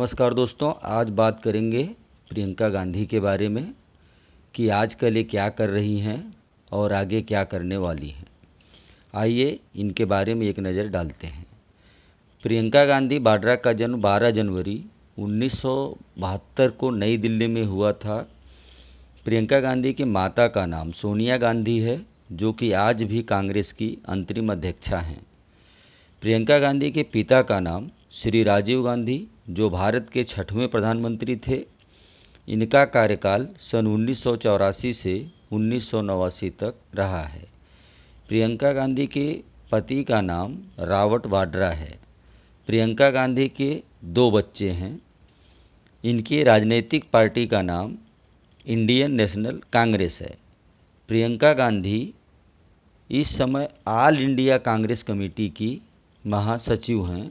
नमस्कार दोस्तों आज बात करेंगे प्रियंका गांधी के बारे में कि आजकल ये क्या कर रही हैं और आगे क्या करने वाली हैं आइए इनके बारे में एक नज़र डालते हैं प्रियंका गांधी बाड्रा का जन्म 12 जनवरी उन्नीस को नई दिल्ली में हुआ था प्रियंका गांधी की माता का नाम सोनिया गांधी है जो कि आज भी कांग्रेस की अंतरिम अध्यक्षा हैं प्रियंका गांधी के पिता का नाम श्री राजीव गांधी जो भारत के छठवें प्रधानमंत्री थे इनका कार्यकाल सन उन्नीस से उन्नीस तक रहा है प्रियंका गांधी के पति का नाम रावट वाड्रा है प्रियंका गांधी के दो बच्चे हैं इनकी राजनीतिक पार्टी का नाम इंडियन नेशनल कांग्रेस है प्रियंका गांधी इस समय ऑल इंडिया कांग्रेस कमेटी की महासचिव हैं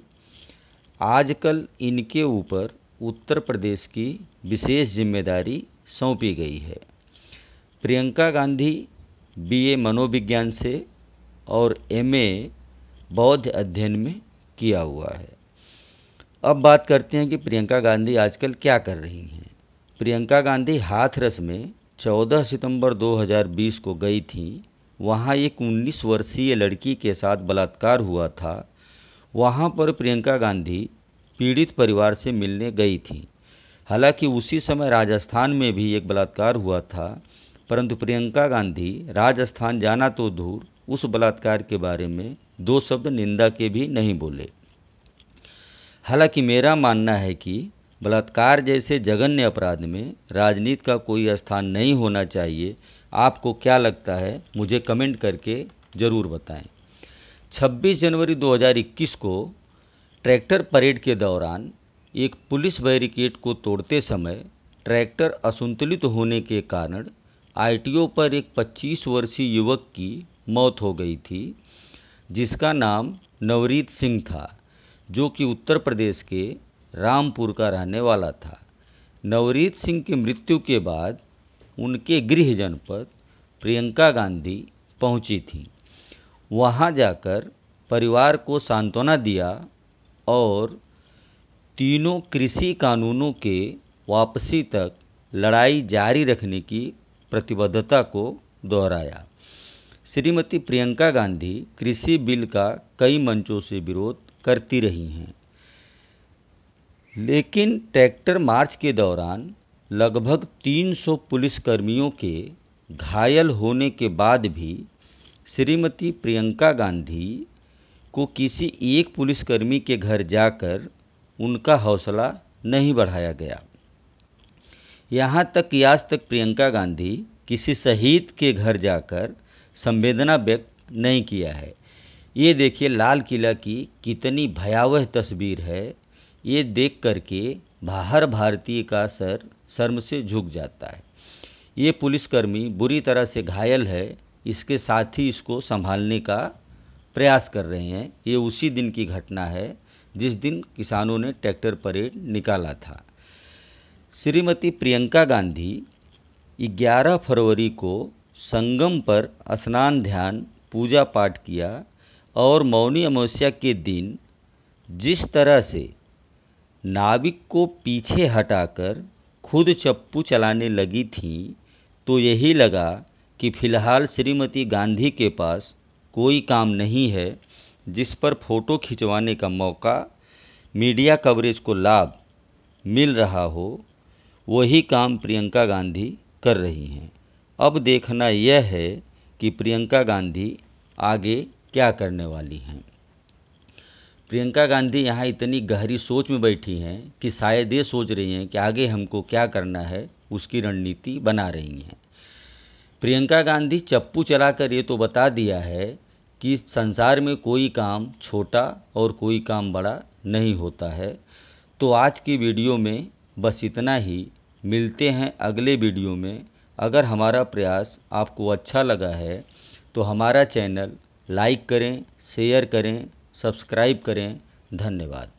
आजकल इनके ऊपर उत्तर प्रदेश की विशेष जिम्मेदारी सौंपी गई है प्रियंका गांधी बीए मनोविज्ञान से और एमए बौद्ध अध्ययन में किया हुआ है अब बात करते हैं कि प्रियंका गांधी आजकल क्या कर रही हैं प्रियंका गांधी हाथरस में 14 सितंबर 2020 को गई थी वहाँ एक 19 वर्षीय लड़की के साथ बलात्कार हुआ था वहाँ पर प्रियंका गांधी पीड़ित परिवार से मिलने गई थी हालांकि उसी समय राजस्थान में भी एक बलात्कार हुआ था परंतु प्रियंका गांधी राजस्थान जाना तो दूर उस बलात्कार के बारे में दो शब्द निंदा के भी नहीं बोले हालांकि मेरा मानना है कि बलात्कार जैसे जघन्य अपराध में राजनीति का कोई स्थान नहीं होना चाहिए आपको क्या लगता है मुझे कमेंट करके ज़रूर बताएं 26 जनवरी 2021 को ट्रैक्टर परेड के दौरान एक पुलिस बैरिकेड को तोड़ते समय ट्रैक्टर असंतुलित होने के कारण आईटीओ पर एक 25 वर्षीय युवक की मौत हो गई थी जिसका नाम नवरीत सिंह था जो कि उत्तर प्रदेश के रामपुर का रहने वाला था नवरीत सिंह की मृत्यु के बाद उनके गृह जनपद प्रियंका गांधी पहुंची थीं वहाँ जाकर परिवार को सांत्वना दिया और तीनों कृषि कानूनों के वापसी तक लड़ाई जारी रखने की प्रतिबद्धता को दोहराया श्रीमती प्रियंका गांधी कृषि बिल का कई मंचों से विरोध करती रही हैं लेकिन ट्रैक्टर मार्च के दौरान लगभग 300 पुलिसकर्मियों के घायल होने के बाद भी श्रीमती प्रियंका गांधी को किसी एक पुलिसकर्मी के घर जाकर उनका हौसला नहीं बढ़ाया गया यहाँ तक कि आज तक प्रियंका गांधी किसी शहीद के घर जाकर संवेदना व्यक्त नहीं किया है ये देखिए लाल किला की कितनी भयावह तस्वीर है ये देख करके बाहर भारतीय का सर शर्म से झुक जाता है ये पुलिसकर्मी बुरी तरह से घायल है इसके साथ ही इसको संभालने का प्रयास कर रहे हैं ये उसी दिन की घटना है जिस दिन किसानों ने ट्रैक्टर परेड निकाला था श्रीमती प्रियंका गांधी 11 फरवरी को संगम पर स्नान ध्यान पूजा पाठ किया और मौनी अमावस्या के दिन जिस तरह से नाविक को पीछे हटाकर खुद चप्पू चलाने लगी थी तो यही लगा कि फिलहाल श्रीमती गांधी के पास कोई काम नहीं है जिस पर फ़ोटो खिंचवाने का मौका मीडिया कवरेज को लाभ मिल रहा हो वही काम प्रियंका गांधी कर रही हैं अब देखना यह है कि प्रियंका गांधी आगे क्या करने वाली हैं प्रियंका गांधी यहाँ इतनी गहरी सोच में बैठी हैं कि शायद ये सोच रही हैं कि आगे हमको क्या करना है उसकी रणनीति बना रही हैं प्रियंका गांधी चप्पू चलाकर ये तो बता दिया है कि संसार में कोई काम छोटा और कोई काम बड़ा नहीं होता है तो आज की वीडियो में बस इतना ही मिलते हैं अगले वीडियो में अगर हमारा प्रयास आपको अच्छा लगा है तो हमारा चैनल लाइक करें शेयर करें सब्सक्राइब करें धन्यवाद